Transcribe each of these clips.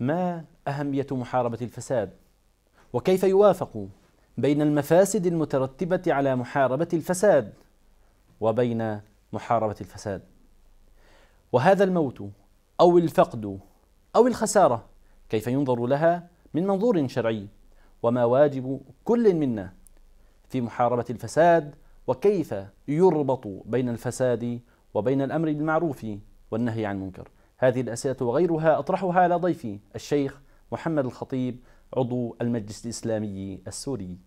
ما أهمية محاربة الفساد؟ وكيف يوافق بين المفاسد المترتبة على محاربة الفساد وبين محاربة الفساد؟ وهذا الموت أو الفقد أو الخسارة كيف ينظر لها من منظور شرعي وما واجب كل منا في محاربة الفساد وكيف يربط بين الفساد وبين الأمر بالمعروف والنهي عن المنكر هذه الأسئلة وغيرها أطرحها على ضيفي الشيخ محمد الخطيب عضو المجلس الإسلامي السوري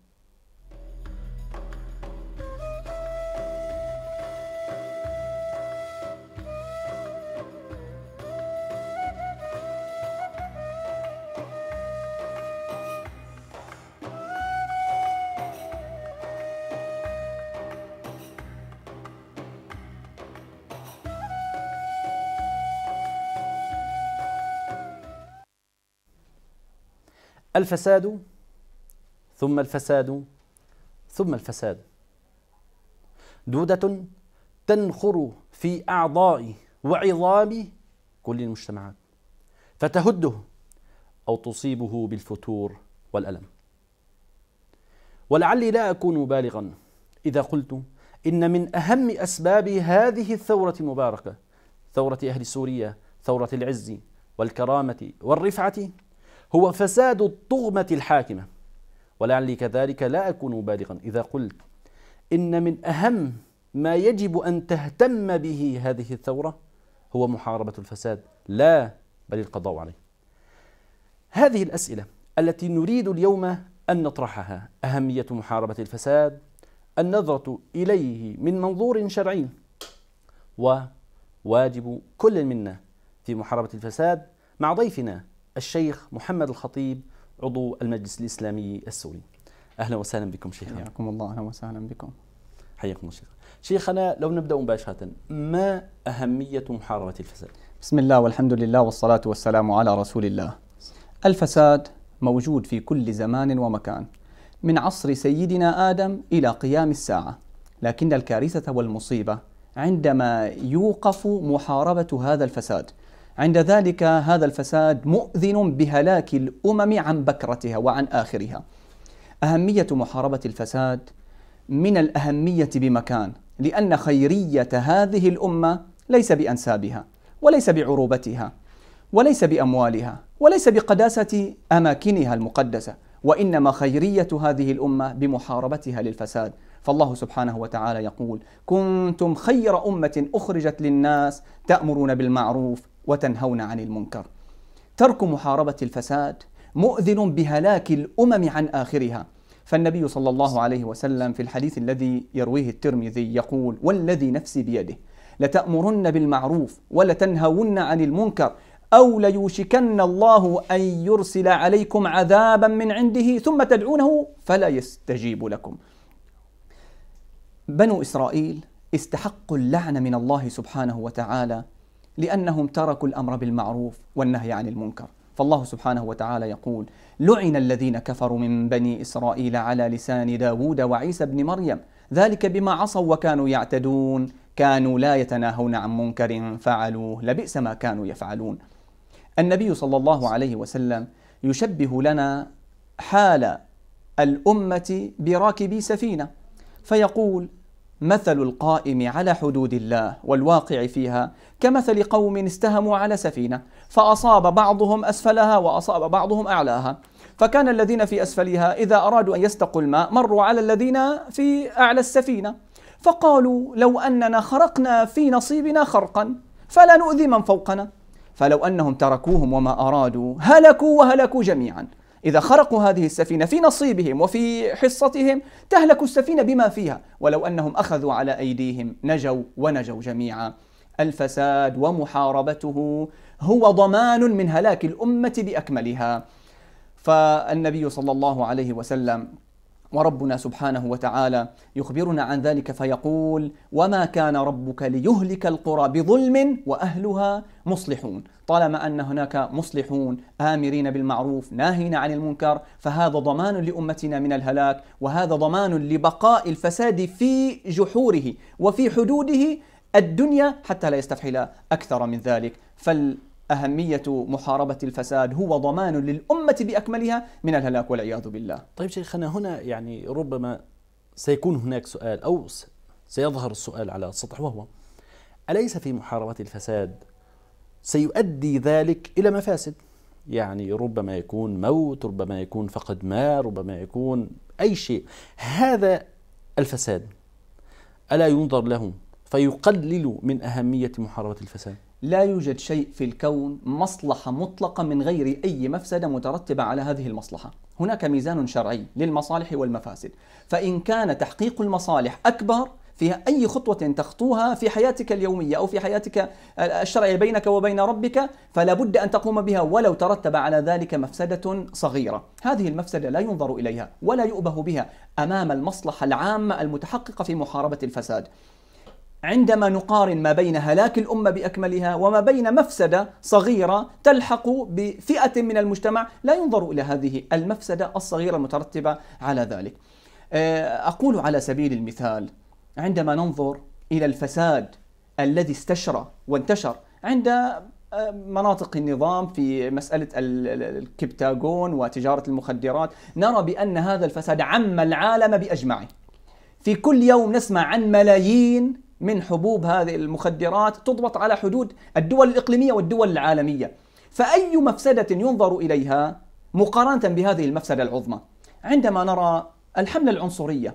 الفساد ثم الفساد ثم الفساد دودة تنخر في أعضاء وعظام كل المجتمعات فتهده أو تصيبه بالفتور والألم ولعلي لا أكون بالغا إذا قلت إن من أهم أسباب هذه الثورة المباركة ثورة أهل سوريا ثورة العز والكرامة والرفعة هو فساد الطغمة الحاكمة ولعلي كذلك لا أكون بالغا إذا قلت إن من أهم ما يجب أن تهتم به هذه الثورة هو محاربة الفساد لا بل القضاء عليه هذه الأسئلة التي نريد اليوم أن نطرحها أهمية محاربة الفساد النظرة إليه من منظور شرعي وواجب كل منا في محاربة الفساد مع ضيفنا الشيخ محمد الخطيب عضو المجلس الإسلامي السوري أهلا وسهلا بكم شيخنا حياكم الله أهلا وسهلا بكم حياكم الله شيخ شيخنا لو نبدأ مباشرة ما أهمية محاربة الفساد؟ بسم الله والحمد لله والصلاة والسلام على رسول الله الفساد موجود في كل زمان ومكان من عصر سيدنا آدم إلى قيام الساعة لكن الكارثة والمصيبة عندما يوقف محاربة هذا الفساد عند ذلك هذا الفساد مؤذن بهلاك الامم عن بكرتها وعن اخرها. اهميه محاربه الفساد من الاهميه بمكان، لان خيريه هذه الامه ليس بانسابها، وليس بعروبتها، وليس باموالها، وليس بقداسه اماكنها المقدسه، وانما خيريه هذه الامه بمحاربتها للفساد، فالله سبحانه وتعالى يقول: كنتم خير امه اخرجت للناس تامرون بالمعروف وتنهون عن المنكر ترك محاربة الفساد مؤذن بهلاك الأمم عن آخرها فالنبي صلى الله عليه وسلم في الحديث الذي يرويه الترمذي يقول والذي نفسي بيده لتأمرن بالمعروف ولتنهون عن المنكر أو ليوشكن الله أن يرسل عليكم عذابا من عنده ثم تدعونه فلا يستجيب لكم بنو إسرائيل استحقوا اللعنة من الله سبحانه وتعالى لأنهم تركوا الأمر بالمعروف والنهي عن المنكر فالله سبحانه وتعالى يقول لعن الذين كفروا من بني إسرائيل على لسان داود وعيسى بن مريم ذلك بما عصوا وكانوا يعتدون كانوا لا يتناهون عن منكر فعلوه لبئس ما كانوا يفعلون النبي صلى الله عليه وسلم يشبه لنا حال الأمة براكبي سفينة فيقول مثل القائم على حدود الله والواقع فيها كمثل قوم استهموا على سفينه فاصاب بعضهم اسفلها واصاب بعضهم اعلاها فكان الذين في اسفلها اذا ارادوا ان يستقوا الماء مروا على الذين في اعلى السفينه فقالوا لو اننا خرقنا في نصيبنا خرقا فلا نؤذي من فوقنا فلو انهم تركوهم وما ارادوا هلكوا وهلكوا جميعا إذا خرقوا هذه السفينة في نصيبهم وفي حصتهم تهلك السفينة بما فيها ولو أنهم أخذوا على أيديهم نجوا ونجوا جميعا الفساد ومحاربته هو ضمان من هلاك الأمة بأكملها فالنبي صلى الله عليه وسلم وربنا سبحانه وتعالى يخبرنا عن ذلك فيقول وما كان ربك ليهلك القرى بظلم واهلها مصلحون طالما ان هناك مصلحون امرين بالمعروف ناهين عن المنكر فهذا ضمان لامتنا من الهلاك وهذا ضمان لبقاء الفساد في جحوره وفي حدوده الدنيا حتى لا يستفحل اكثر من ذلك فال أهمية محاربة الفساد هو ضمان للأمة بأكملها من الهلاك والعياذ بالله طيب شيخنا هنا يعني ربما سيكون هناك سؤال أو سيظهر السؤال على السطح وهو أليس في محاربة الفساد سيؤدي ذلك إلى مفاسد يعني ربما يكون موت ربما يكون فقد مال ربما يكون أي شيء هذا الفساد ألا ينظر له فيقلل من أهمية محاربة الفساد لا يوجد شيء في الكون مصلحة مطلقة من غير أي مفسدة مترتبة على هذه المصلحة هناك ميزان شرعي للمصالح والمفاسد فإن كان تحقيق المصالح أكبر في أي خطوة تخطوها في حياتك اليومية أو في حياتك الشرعية بينك وبين ربك فلا بد أن تقوم بها ولو ترتب على ذلك مفسدة صغيرة هذه المفسدة لا ينظر إليها ولا يؤبه بها أمام المصلحة العامة المتحققة في محاربة الفساد عندما نقارن ما بين هلاك الأمة بأكملها وما بين مفسدة صغيرة تلحق بفئة من المجتمع لا ينظر إلى هذه المفسدة الصغيرة المترتبة على ذلك آه، أقول على سبيل المثال عندما ننظر إلى الفساد الذي استشرى وانتشر عند آه، مناطق النظام في مسألة الكبتاغون وتجارة المخدرات نرى بأن هذا الفساد عم العالم بأجمعه في كل يوم نسمع عن ملايين من حبوب هذه المخدرات تضبط على حدود الدول الإقليمية والدول العالمية فأي مفسدة ينظر إليها مقارنة بهذه المفسدة العظمى عندما نرى الحملة العنصرية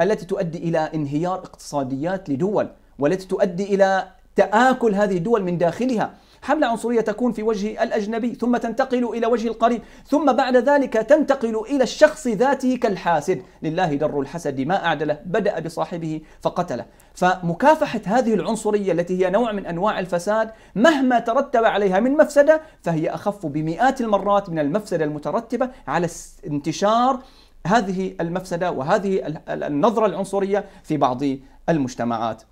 التي تؤدي إلى انهيار اقتصاديات لدول والتي تؤدي إلى تآكل هذه الدول من داخلها حملة عنصرية تكون في وجه الأجنبي ثم تنتقل إلى وجه القريب ثم بعد ذلك تنتقل إلى الشخص ذاته كالحاسد لله در الحسد ما أعدله بدأ بصاحبه فقتله فمكافحة هذه العنصرية التي هي نوع من أنواع الفساد مهما ترتب عليها من مفسدة فهي أخف بمئات المرات من المفسدة المترتبة على انتشار هذه المفسدة وهذه النظرة العنصرية في بعض المجتمعات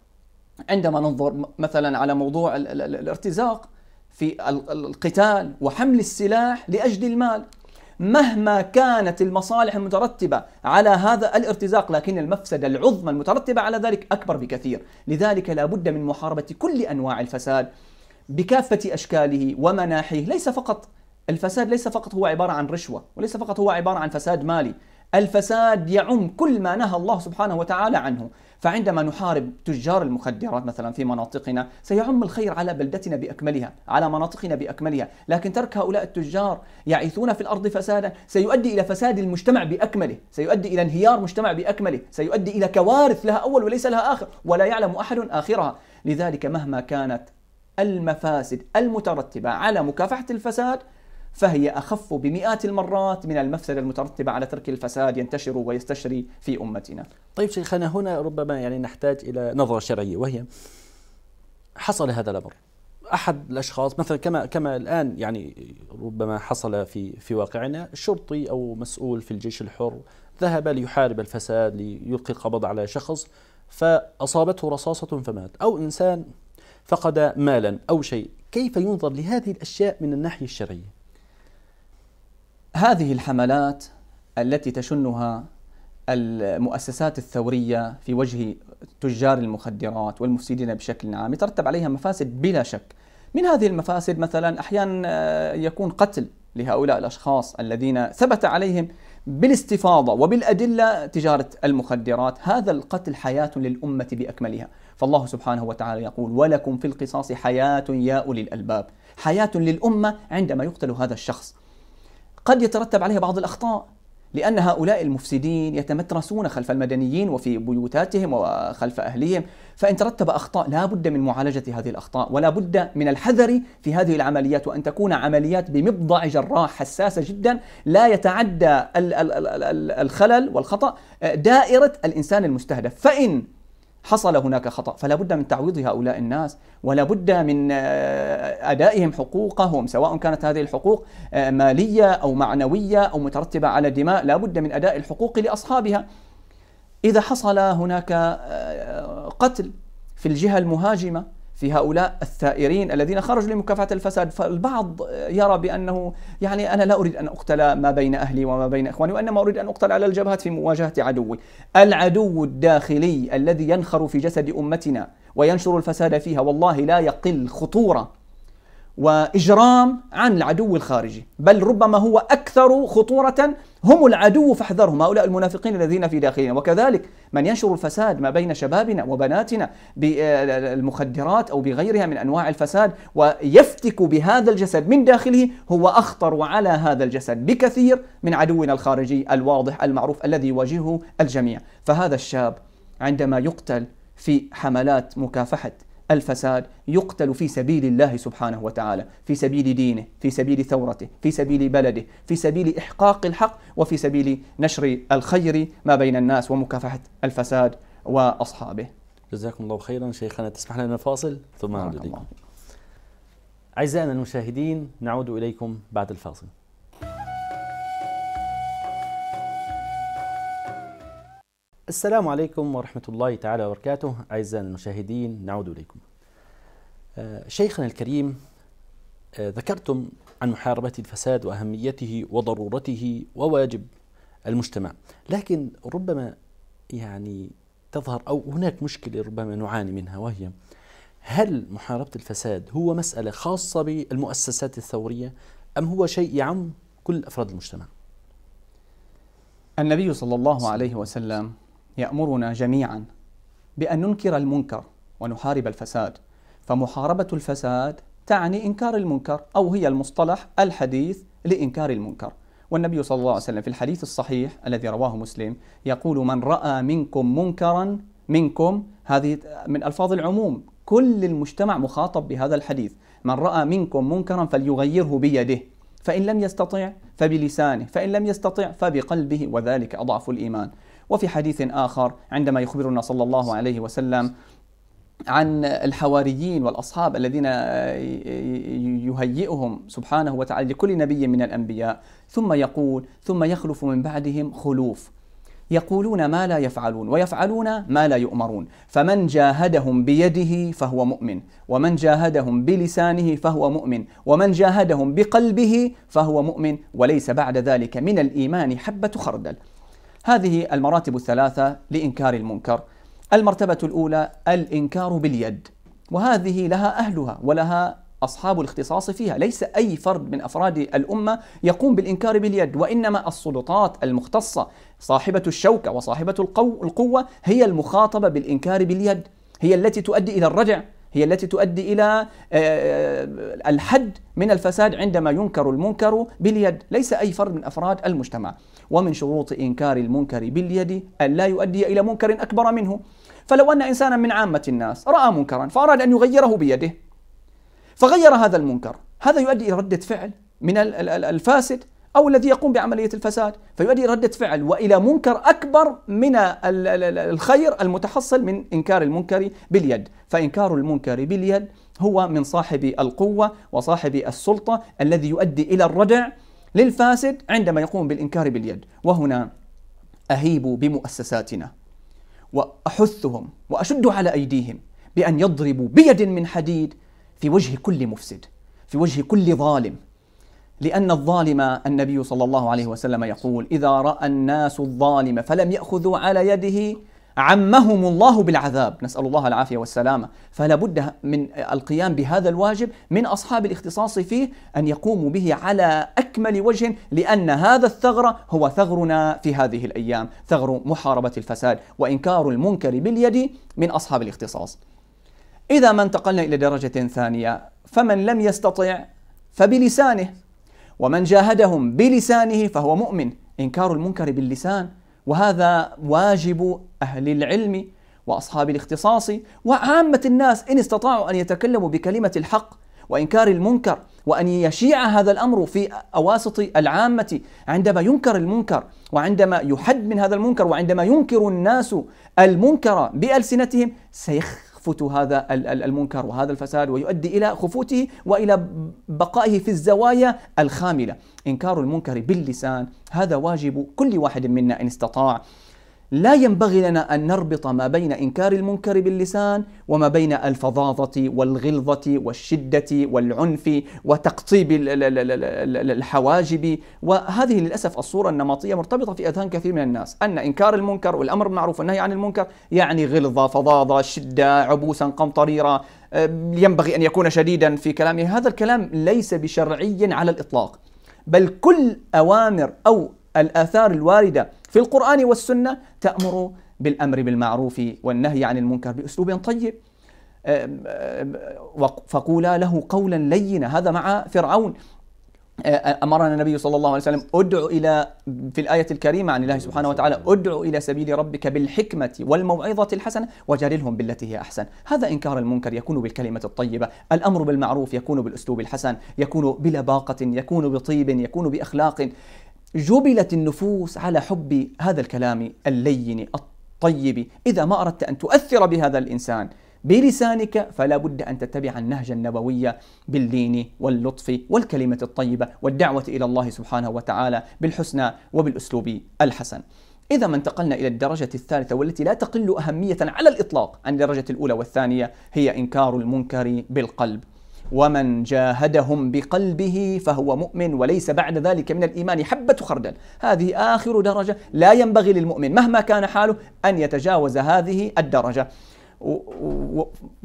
عندما ننظر مثلا على موضوع الارتزاق في القتال وحمل السلاح لاجل المال مهما كانت المصالح المترتبة على هذا الارتزاق لكن المفسدة العظمى المترتبة على ذلك أكبر بكثير لذلك لا بد من محاربة كل أنواع الفساد بكافة أشكاله ومناحيه ليس فقط الفساد ليس فقط هو عبارة عن رشوة وليس فقط هو عبارة عن فساد مالي الفساد يعم كل ما نهى الله سبحانه وتعالى عنه فعندما نحارب تجار المخدرات مثلا في مناطقنا سيعم الخير على بلدتنا باكملها، على مناطقنا باكملها، لكن ترك هؤلاء التجار يعيثون في الارض فسادا سيؤدي الى فساد المجتمع باكمله، سيؤدي الى انهيار مجتمع باكمله، سيؤدي الى كوارث لها اول وليس لها اخر، ولا يعلم احد اخرها، لذلك مهما كانت المفاسد المترتبه على مكافحه الفساد فهي أخف بمئات المرات من المفسدة المترتبة على ترك الفساد ينتشر ويستشري في أمتنا طيب شيخنا هنا ربما يعني نحتاج إلى نظرة شرعية وهي حصل هذا الأمر احد الاشخاص مثلا كما كما الان يعني ربما حصل في في واقعنا شرطي او مسؤول في الجيش الحر ذهب ليحارب الفساد ليلقي القبض على شخص فاصابته رصاصه فمات او انسان فقد مالا او شيء كيف ينظر لهذه الاشياء من الناحيه الشرعيه هذه الحملات التي تشنها المؤسسات الثورية في وجه تجار المخدرات والمفسدين بشكل عام يترتب عليها مفاسد بلا شك من هذه المفاسد مثلا أحيانا آه، يكون قتل لهؤلاء الأشخاص الذين ثبت عليهم بالاستفاضة وبالأدلة تجارة المخدرات هذا القتل حياة للأمة بأكملها فالله سبحانه وتعالى يقول ولكم في القصاص حياة يا أولي الألباب حياة للأمة عندما يقتل هذا الشخص قد يترتب عليها بعض الأخطاء لأن هؤلاء المفسدين يتمترسون خلف المدنيين وفي بيوتاتهم وخلف أهلهم فإن ترتب أخطاء لا بد من معالجة هذه الأخطاء ولا بد من الحذر في هذه العمليات وأن تكون عمليات بمبضع جراح حساسة جدا لا يتعدى الخلل والخطأ دائرة الإنسان المستهدف فإن حصل هناك خطأ فلا بد من تعويض هؤلاء الناس ولا بد من آه، أدائهم حقوقهم سواء كانت هذه الحقوق آه، مالية أو معنوية أو مترتبة على دماء لا بد من أداء الحقوق لأصحابها إذا حصل هناك آه، قتل في الجهة المهاجمة في هؤلاء الثائرين الذين خرجوا لمكافحة الفساد فالبعض يرى بأنه يعني أنا لا أريد أن أقتل ما بين أهلي وما بين إخواني وإنما أريد أن أقتل على الجبهات في مواجهة عدوي العدو الداخلي الذي ينخر في جسد أمتنا وينشر الفساد فيها والله لا يقل خطورة واجرام عن العدو الخارجي بل ربما هو اكثر خطوره هم العدو فاحذرهم هؤلاء المنافقين الذين في داخلنا وكذلك من ينشر الفساد ما بين شبابنا وبناتنا بالمخدرات او بغيرها من انواع الفساد ويفتك بهذا الجسد من داخله هو اخطر على هذا الجسد بكثير من عدونا الخارجي الواضح المعروف الذي يواجهه الجميع فهذا الشاب عندما يقتل في حملات مكافحه الفساد يقتل في سبيل الله سبحانه وتعالى في سبيل دينه في سبيل ثورته في سبيل بلده في سبيل إحقاق الحق وفي سبيل نشر الخير ما بين الناس ومكافحة الفساد وأصحابه جزاكم الله خيرا شيخنا تسمح لنا فاصل ثم نعود إليكم أعزائنا المشاهدين نعود إليكم بعد الفاصل السلام عليكم ورحمة الله تعالى وبركاته أعزائنا المشاهدين نعود إليكم آه، شيخنا الكريم آه، ذكرتم عن محاربة الفساد وأهميته وضرورته وواجب المجتمع لكن ربما يعني تظهر أو هناك مشكلة ربما نعاني منها وهي هل محاربة الفساد هو مسألة خاصة بالمؤسسات الثورية أم هو شيء يعم كل أفراد المجتمع؟ النبي صلى الله عليه وسلم يأمرنا جميعا بأن ننكر المنكر ونحارب الفساد فمحاربة الفساد تعني إنكار المنكر أو هي المصطلح الحديث لإنكار المنكر والنبي صلى الله عليه وسلم في الحديث الصحيح الذي رواه مسلم يقول من رأى منكم منكرا منكم هذه من ألفاظ العموم كل المجتمع مخاطب بهذا الحديث من رأى منكم منكرا فليغيره بيده فإن لم يستطع فبلسانه فإن لم يستطع فبقلبه وذلك أضعف الإيمان وفي حديث آخر عندما يخبرنا صلى الله عليه وسلم عن الحواريين والأصحاب الذين يهيئهم سبحانه وتعالى لكل نبي من الأنبياء ثم يقول ثم يخلف من بعدهم خلوف يقولون ما لا يفعلون ويفعلون ما لا يؤمرون فمن جاهدهم بيده فهو مؤمن ومن جاهدهم بلسانه فهو مؤمن ومن جاهدهم بقلبه فهو مؤمن وليس بعد ذلك من الإيمان حبة خردل هذه المراتب الثلاثة لإنكار المنكر المرتبة الأولى الإنكار باليد وهذه لها أهلها ولها أصحاب الاختصاص فيها ليس أي فرد من أفراد الأمة يقوم بالإنكار باليد وإنما السلطات المختصة صاحبة الشوكة وصاحبة القوة هي المخاطبة بالإنكار باليد هي التي تؤدي إلى الرجع هي التي تؤدي إلى آه، آه، الحد من الفساد عندما ينكر المنكر باليد ليس أي فرد من أفراد المجتمع ومن شروط إنكار المنكر باليد أن لا يؤدي إلى منكر أكبر منه فلو أن إنسانا من عامة الناس رأى منكرا فأراد أن يغيره بيده فغير هذا المنكر هذا يؤدي إلى ردة فعل من الفاسد أو الذي يقوم بعملية الفساد فيؤدي ردة فعل وإلى منكر أكبر من الخير المتحصل من إنكار المنكر باليد فإنكار المنكر باليد هو من صاحب القوة وصاحب السلطة الذي يؤدي إلى الردع للفاسد عندما يقوم بالإنكار باليد وهنا أهيب بمؤسساتنا وأحثهم وأشد على أيديهم بأن يضربوا بيد من حديد في وجه كل مفسد في وجه كل ظالم لأن الظالم النبي صلى الله عليه وسلم يقول إذا رأى الناس الظالم فلم يأخذوا على يده عمهم الله بالعذاب نسأل الله العافية والسلامة فلا بد من القيام بهذا الواجب من أصحاب الاختصاص فيه أن يقوموا به على أكمل وجه لأن هذا الثغر هو ثغرنا في هذه الأيام ثغر محاربة الفساد وإنكار المنكر باليد من أصحاب الاختصاص إذا ما انتقلنا إلى درجة ثانية فمن لم يستطع فبلسانه ومن جاهدهم بلسانه فهو مؤمن انكار المنكر باللسان وهذا واجب اهل العلم واصحاب الاختصاص وعامه الناس ان استطاعوا ان يتكلموا بكلمه الحق وانكار المنكر وان يشيع هذا الامر في اواسط العامه عندما ينكر المنكر وعندما يحد من هذا المنكر وعندما ينكر الناس المنكر بالسنتهم سيخ يخفت هذا المنكر وهذا الفساد ويؤدي الى خفوته والى بقائه في الزوايا الخامله انكار المنكر باللسان هذا واجب كل واحد منا ان استطاع لا ينبغي لنا أن نربط ما بين إنكار المنكر باللسان وما بين الفظاظة والغلظة والشدة والعنف وتقطيب الحواجب وهذه للأسف الصورة النمطية مرتبطة في أذهان كثير من الناس أن إنكار المنكر والأمر بالمعروف والنهي عن المنكر يعني غلظة فظاظة شدة عبوسا قمطريرة آه، ينبغي أن يكون شديدا في كلامه هذا الكلام ليس بشرعي على الإطلاق بل كل أوامر أو الآثار الواردة في القرآن والسنة تأمر بالأمر بالمعروف والنهي عن المنكر بأسلوب طيب فقولا له قولا لينا هذا مع فرعون أمرنا النبي صلى الله عليه وسلم ادع إلى في الآية الكريمة عن الله سبحانه وتعالى ادع إلى سبيل ربك بالحكمة والموعظة الحسنة وجادلهم بالتي هي أحسن هذا إنكار المنكر يكون بالكلمة الطيبة الأمر بالمعروف يكون بالأسلوب الحسن يكون بلباقة يكون بطيب يكون بأخلاق جبلت النفوس على حب هذا الكلام اللين الطيب إذا ما أردت أن تؤثر بهذا الإنسان بلسانك فلا بد أن تتبع النهج النبوي باللين واللطف والكلمة الطيبة والدعوة إلى الله سبحانه وتعالى بالحسنى وبالأسلوب الحسن إذا ما انتقلنا إلى الدرجة الثالثة والتي لا تقل أهمية على الإطلاق عن الدرجة الأولى والثانية هي إنكار المنكر بالقلب ومن جاهدهم بقلبه فهو مؤمن وليس بعد ذلك من الإيمان حبة خردل هذه آخر درجة لا ينبغي للمؤمن مهما كان حاله أن يتجاوز هذه الدرجة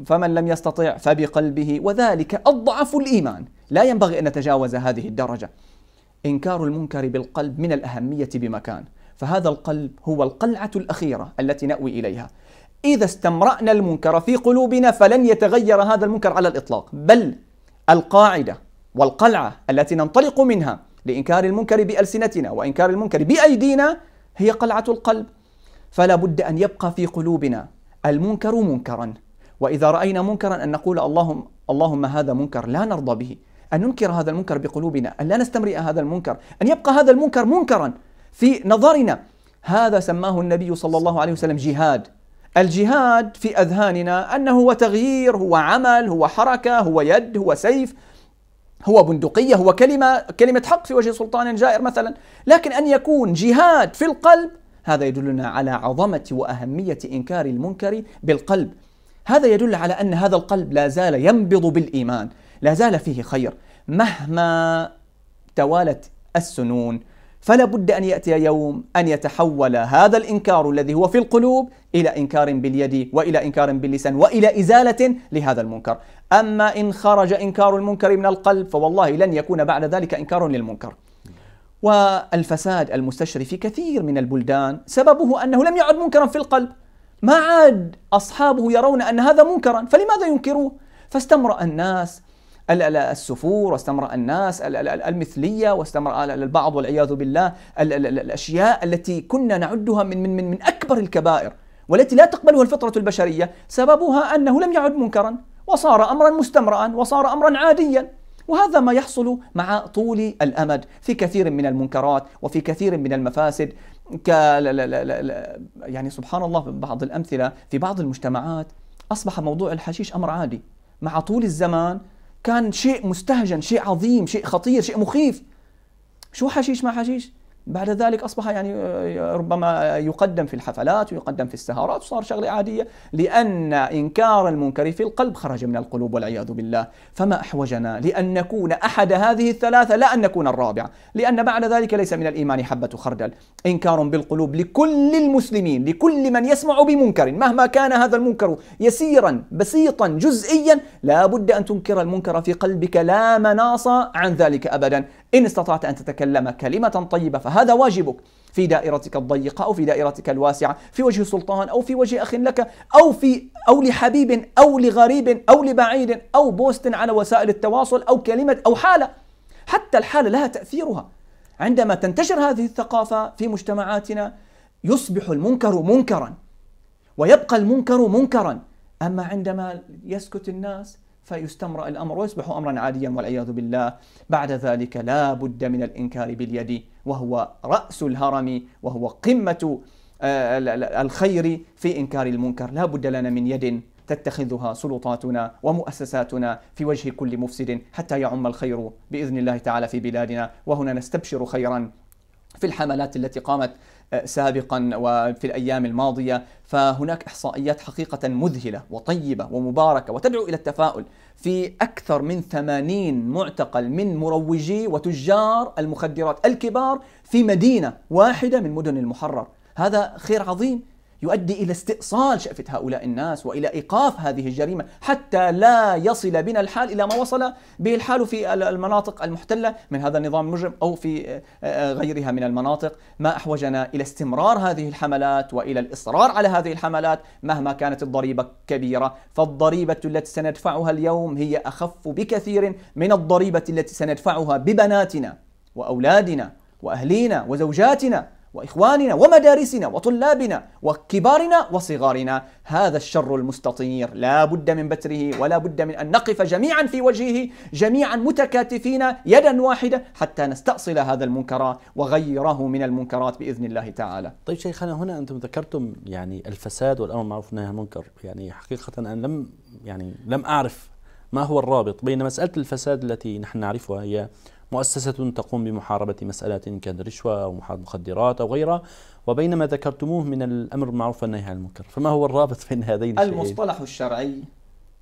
فمن لم يستطع فبقلبه وذلك أضعف الإيمان لا ينبغي أن نتجاوز هذه الدرجة إنكار المنكر بالقلب من الأهمية بمكان فهذا القلب هو القلعة الأخيرة التي نأوي إليها إذا استمرأنا المنكر في قلوبنا فلن يتغير هذا المنكر على الإطلاق بل القاعدة والقلعة التي ننطلق منها لإنكار المنكر بألسنتنا وإنكار المنكر بأيدينا هي قلعة القلب فلا بد أن يبقى في قلوبنا المنكر منكرا وإذا رأينا منكرا أن نقول اللهم اللهم هذا منكر لا نرضى به أن ننكر هذا المنكر بقلوبنا أن لا نستمرئ هذا المنكر أن يبقى هذا المنكر منكرا في نظرنا هذا سماه النبي صلى الله عليه وسلم جهاد الجهاد في أذهاننا أنه هو تغيير هو عمل هو حركة هو يد هو سيف هو بندقية هو كلمة كلمة حق في وجه سلطان جائر مثلا لكن أن يكون جهاد في القلب هذا يدلنا على عظمة وأهمية إنكار المنكر بالقلب هذا يدل على أن هذا القلب لا زال ينبض بالإيمان لا زال فيه خير مهما توالت السنون فلا بد أن يأتي يوم أن يتحول هذا الإنكار الذي هو في القلوب إلى إنكار باليد وإلى إنكار باللسان وإلى إزالة لهذا المنكر أما إن خرج إنكار المنكر من القلب فوالله لن يكون بعد ذلك إنكار للمنكر والفساد المستشري في كثير من البلدان سببه أنه لم يعد منكرا في القلب ما عاد أصحابه يرون أن هذا منكرا فلماذا ينكروه فاستمرأ الناس السفور واستمرأ الناس المثلية واستمرأ البعض والعياذ بالله الأشياء التي كنا نعدها من من من, من أكبر الكبائر والتي لا تقبلها الفطرة البشرية سببها أنه لم يعد منكرا وصار أمرا مستمرأ وصار أمرا عاديا وهذا ما يحصل مع طول الامد في كثير من المنكرات وفي كثير من المفاسد ك... يعني سبحان الله بعض الامثله في بعض المجتمعات اصبح موضوع الحشيش امر عادي مع طول الزمان كان شيء مستهجن شيء عظيم شيء خطير شيء مخيف شو حشيش ما حشيش بعد ذلك اصبح يعني آه، آه، ربما يقدم في الحفلات ويقدم في السهرات وصار شغله عاديه لان انكار المنكر في القلب خرج من القلوب والعياذ بالله فما احوجنا لان نكون احد هذه الثلاثه لا ان نكون الرابعه لان بعد ذلك ليس من الايمان حبه خردل انكار بالقلوب لكل المسلمين لكل من يسمع بمنكر مهما كان هذا المنكر يسيرا بسيطا جزئيا لا بد ان تنكر المنكر في قلبك لا مناص عن ذلك ابدا إن استطعت أن تتكلم كلمة طيبة فهذا واجبك في دائرتك الضيقة أو في دائرتك الواسعة في وجه سلطان أو في وجه أخ لك أو في أو لحبيب أو لغريب أو لبعيد أو بوست على وسائل التواصل أو كلمة أو حالة حتى الحالة لها تأثيرها عندما تنتشر هذه الثقافة في مجتمعاتنا يصبح المنكر منكرا ويبقى المنكر منكرا أما عندما يسكت الناس فيستمرأ الأمر ويصبح أمرا عاديا والعياذ بالله بعد ذلك لا بد من الإنكار باليد وهو رأس الهرم وهو قمة آه، الخير في إنكار المنكر لا بد لنا من يد تتخذها سلطاتنا ومؤسساتنا في وجه كل مفسد حتى يعم الخير باذن الله تعالى في بلادنا وهنا نستبشر خيرا في الحملات التي قامت آه، سابقا وفي الأيام الماضية فهناك إحصائيات حقيقة مذهلة وطيبة ومباركة وتدعو إلى التفاؤل في أكثر من 80 معتقل من مروجي وتجار المخدرات الكبار في مدينة واحدة من مدن المحرر هذا خير عظيم يؤدي إلى استئصال شأفة هؤلاء الناس وإلى إيقاف هذه الجريمة حتى لا يصل بنا الحال إلى ما وصل به الحال في المناطق المحتلة من هذا النظام المجرم أو في آه، آه، غيرها من المناطق ما أحوجنا إلى استمرار هذه الحملات وإلى الإصرار على هذه الحملات مهما كانت الضريبة كبيرة فالضريبة التي سندفعها اليوم هي أخف بكثير من الضريبة التي سندفعها ببناتنا وأولادنا وأهلينا وزوجاتنا وإخواننا ومدارسنا وطلابنا وكبارنا وصغارنا هذا الشر المستطير لا بد من بتره ولا بد من أن نقف جميعا في وجهه جميعا متكاتفين يدا واحدة حتى نستأصل هذا المنكر وغيره من المنكرات بإذن الله تعالى طيب شيخنا هنا أنتم ذكرتم يعني الفساد والأمر معروف أنها منكر يعني حقيقة أنا لم يعني لم أعرف ما هو الرابط بين مسألة الفساد التي نحن نعرفها هي مؤسسة تقوم بمحاربة مسألات رشوة أو محاربة مخدرات أو غيرها وبينما ذكرتموه من الأمر بالمعروف والنهي عن المنكر فما هو الرابط بين هذين الشيئين؟ المصطلح الشرعي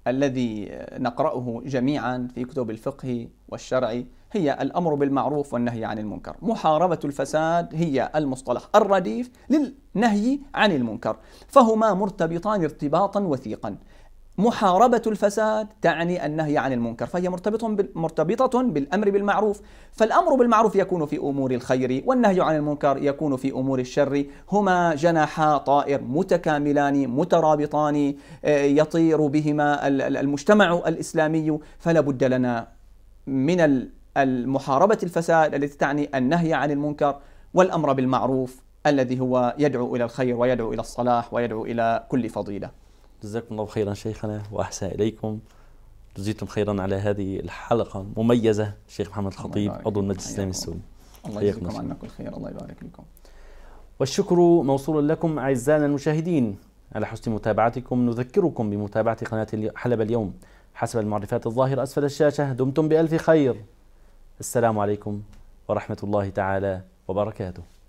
الذي نقرأه جميعا في كتب الفقه والشرع هي الأمر بالمعروف والنهي عن المنكر محاربة الفساد هي المصطلح الرديف للنهي عن المنكر فهما مرتبطان ارتباطا وثيقا محاربة الفساد تعني النهي عن المنكر فهي مرتبطة مرتبطة بالأمر بالمعروف فالأمر بالمعروف يكون في أمور الخير والنهي عن المنكر يكون في أمور الشر هما جناحا طائر متكاملان مترابطان آه، يطير بهما المجتمع الإسلامي فلا بد لنا من محاربة الفساد التي تعني النهي عن المنكر والأمر بالمعروف الذي هو يدعو إلى الخير ويدعو إلى الصلاح ويدعو إلى كل فضيلة جزاكم الله خيرا شيخنا وأحسن إليكم جزيتم خيرا على هذه الحلقة مميزة شيخ محمد الخطيب عضو المجلس الإسلامي السوري الله يجزيكم عنا كل خير الله يبارك لكم والشكر موصول لكم أعزائنا المشاهدين على حسن متابعتكم نذكركم بمتابعة قناة حلب اليوم حسب المعرفات الظاهرة أسفل الشاشة دمتم بألف خير السلام عليكم ورحمة الله تعالى وبركاته